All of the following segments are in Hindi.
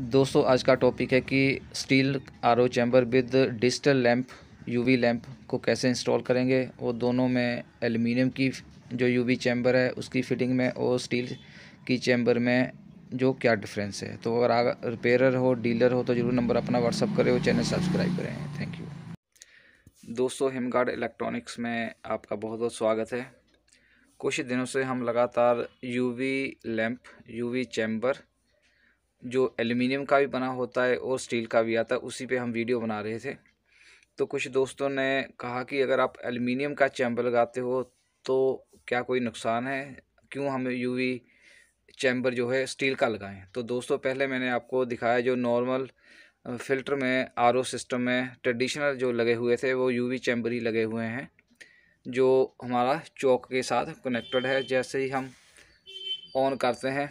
दोस्तों आज का टॉपिक है कि steel R O chamber with digital lamp UV lamp को कैसे इंस्टॉल करेंगे वो दोनों में एल्युमिनियम की जो यूवी चैम्बर है उसकी फिटिंग में और स्टील की चैम्बर में जो क्या डिफरेंस है तो अगर आगे रिपेयरर हो डीलर हो तो ज़रूर नंबर अपना व्हाट्सअप करें और चैनल सब्सक्राइब करें थैंक यू दोस्तों हिमगार्ड इलेक्ट्रॉनिक्स में आपका बहुत बहुत स्वागत है कुछ दिनों से हम लगातार यूवी लैंप यूवी चैम्बर जो एल्यूमिनियम का भी बना होता है और स्टील का भी आता है उसी पे हम वीडियो बना रहे थे तो कुछ दोस्तों ने कहा कि अगर आप एल्यूमिनियम का चैम्बर लगाते हो तो क्या कोई नुकसान है क्यों हम वी चैम्बर जो है स्टील का लगाएं तो दोस्तों पहले मैंने आपको दिखाया जो नॉर्मल फ़िल्टर में आर सिस्टम में ट्रेडिशनल जो लगे हुए थे वो वी चैम्बर ही लगे हुए हैं जो हमारा चौक के साथ कनेक्टेड है जैसे ही हम ऑन करते हैं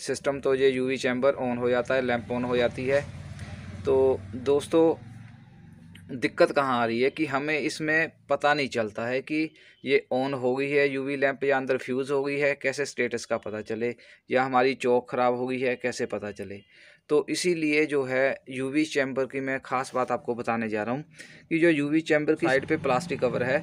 सिस्टम तो ये यूवी चैम्बर ऑन हो जाता है लैंप ऑन हो जाती है तो दोस्तों दिक्कत कहाँ आ रही है कि हमें इसमें पता नहीं चलता है कि ये ऑन हो गई है यूवी लैंप या अंदर फ्यूज़ हो गई है कैसे स्टेटस का पता चले या हमारी चौक ख़राब हो गई है कैसे पता चले तो इसीलिए जो है यूवी चैम्बर की मैं ख़ास बात आपको बताने जा रहा हूँ कि जो यूवी चैम्बर की साइड पे प्लास्टिक कवर है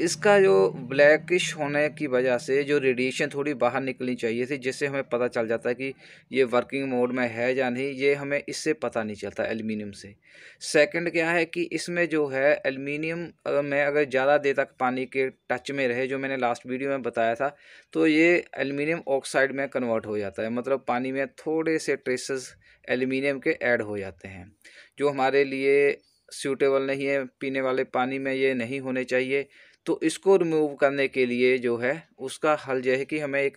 इसका जो ब्लैकिश होने की वजह से जो रेडिएशन थोड़ी बाहर निकलनी चाहिए थी जिससे हमें पता चल जाता है कि ये वर्किंग मोड में है या नहीं ये हमें इससे पता नहीं चलता एल्युमिनियम से सेकंड क्या है कि इसमें जो है एल्युमिनियम में अगर ज़्यादा देर तक पानी के टच में रहे जो मैंने लास्ट वीडियो में बताया था तो ये एल्युमिनियम ऑक्साइड में कन्वर्ट हो जाता है मतलब पानी में थोड़े से ट्रेसेस एल्युमिनियम के ऐड हो जाते हैं जो हमारे लिए सूटेबल नहीं है पीने वाले पानी में ये नहीं होने चाहिए तो इसको रिमूव करने के लिए जो है उसका हल जो है कि हमें एक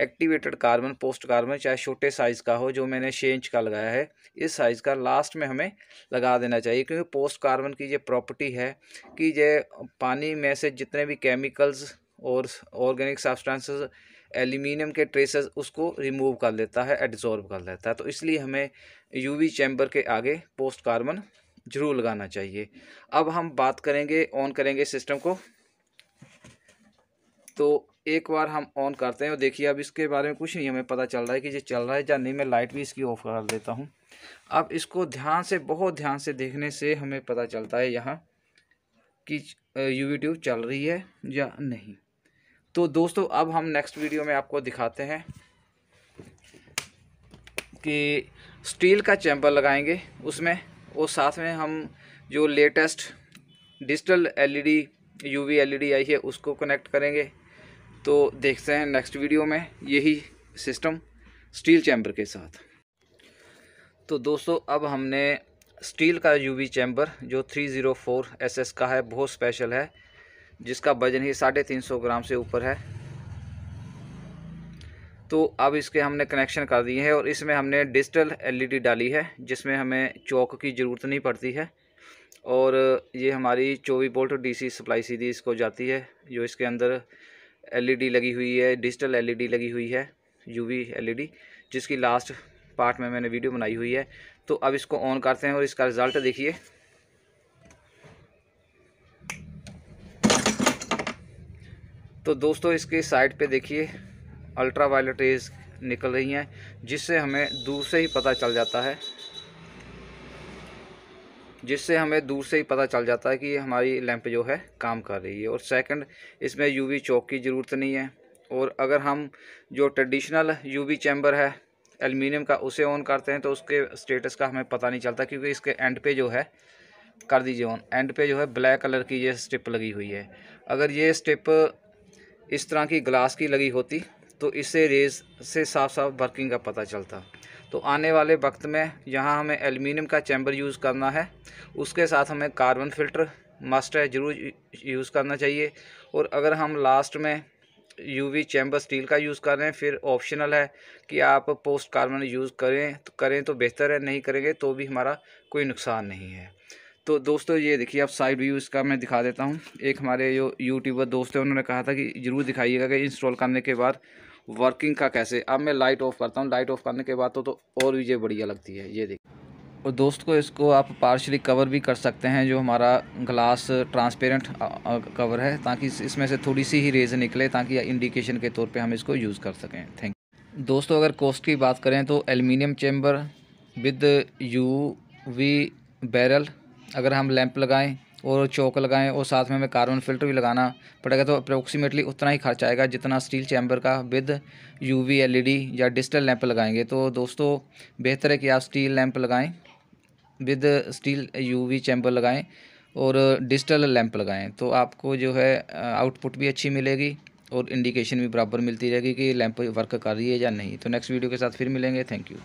एक्टिवेटेड कार्बन पोस्ट कार्बन चाहे छोटे साइज़ का हो जो मैंने छः इंच का लगाया है इस साइज़ का लास्ट में हमें लगा देना चाहिए क्योंकि पोस्ट कार्बन की ये प्रॉपर्टी है कि ये पानी में से जितने भी केमिकल्स और ऑर्गेनिक सब्सटेंसेस एल्यूमिनियम के ट्रेसेस उसको रिमूव कर लेता है एड्जॉर्ब कर लेता है तो इसलिए हमें वी चैम्बर के आगे पोस्ट कार्बन जरूर लगाना चाहिए अब हम बात करेंगे ऑन करेंगे सिस्टम को तो एक बार हम ऑन करते हैं और देखिए अब इसके बारे में कुछ नहीं हमें पता चल रहा है कि ये चल रहा है या नहीं मैं लाइट भी इसकी ऑफ कर देता हूँ अब इसको ध्यान से बहुत ध्यान से देखने से हमें पता चलता है यहाँ कि यू ट्यूब चल रही है या नहीं तो दोस्तों अब हम नेक्स्ट वीडियो में आपको दिखाते हैं कि स्टील का चैम्बर लगाएंगे उसमें और साथ में हम जो latest digital LED UV LED आई है उसको कनेक्ट करेंगे तो देखते हैं नेक्स्ट वीडियो में यही सिस्टम स्टील चैम्बर के साथ तो दोस्तों अब हमने स्टील का यूवी चैम्बर जो 304 एसएस का है बहुत स्पेशल है जिसका वजन ही साढ़े तीन सौ ग्राम से ऊपर है तो अब इसके हमने कनेक्शन कर दिए हैं और इसमें हमने डिजिटल एलईडी e डाली है जिसमें हमें चौक की ज़रूरत नहीं पड़ती है और ये हमारी चौबीस वोल्ट डीसी सप्लाई सीधी इसको जाती है जो इसके अंदर एलईडी लगी हुई है डिजिटल एलईडी लगी हुई है यूवी एलईडी जिसकी लास्ट पार्ट में मैंने वीडियो बनाई हुई है तो अब इसको ऑन करते हैं और इसका रिज़ल्ट देखिए तो दोस्तों इसके साइड पे देखिए अल्ट्रा वायलट रेज निकल रही हैं जिससे हमें दूर से ही पता चल जाता है जिससे हमें दूर से ही पता चल जाता है कि हमारी लैंप जो है काम कर रही है और सेकंड इसमें यूवी चौक की ज़रूरत नहीं है और अगर हम जो ट्रेडिशनल यूवी चैम्बर है एलमिनियम का उसे ऑन करते हैं तो उसके स्टेटस का हमें पता नहीं चलता क्योंकि इसके एंड पे जो है कर दीजिए ऑन एंड पे जो है ब्लैक कलर की ये स्टिप लगी हुई है अगर ये स्टिप इस तरह की ग्लास की लगी होती तो इससे रेज से साफ साफ वर्किंग का पता चलता तो आने वाले वक्त में यहाँ हमें एल्यूमिनियम का चैम्बर यूज़ करना है उसके साथ हमें कार्बन फ़िल्टर मस्ट है ज़रूर यूज़ करना चाहिए और अगर हम लास्ट में यूवी चैम्बर स्टील का यूज़ कर रहे हैं फिर ऑप्शनल है कि आप पोस्ट कार्बन यूज़ करें तो करें तो बेहतर है नहीं करेंगे तो भी हमारा कोई नुकसान नहीं है तो दोस्तों ये देखिए आप साइड व्यू इसका मैं दिखा देता हूँ एक हमारे जो यूट्यूबर दोस्त है उन्होंने कहा था कि ज़रूर दिखाइएगा कि इंस्टॉल करने के बाद वर्किंग का कैसे अब मैं लाइट ऑफ करता हूँ लाइट ऑफ करने के बाद तो, तो और भी ये बढ़िया लगती है ये देखिए और दोस्त को इसको आप पार्शली कवर भी कर सकते हैं जो हमारा ग्लास ट्रांसपेरेंट कवर है ताकि इसमें से थोड़ी सी ही रेज निकले ताकि इंडिकेशन के तौर पे हम इसको यूज़ कर सकें थैंक दोस्तों अगर कॉस्ट की बात करें तो aluminium chamber with U V barrel अगर हम लैंप लगाएं और चौक लगाएं और साथ में हमें कार्बन फिल्टर भी लगाना पड़ेगा तो अप्रोक्सीमेटली उतना ही खर्च आएगा जितना स्टील चैम्बर का विद यूवी एलईडी या डिजिटल लैंप लगाएंगे तो दोस्तों बेहतर है कि आप स्टील लैंप लगाएं विद स्टील यूवी चैम्बर लगाएं और डिजिटल लैंप लगाएं तो आपको जो है आउटपुट भी अच्छी मिलेगी और इंडिकेशन भी बराबर मिलती रहेगी कि लैंप वर्क कर रही है या नहीं तो नेक्स्ट वीडियो के साथ फिर मिलेंगे थैंक यू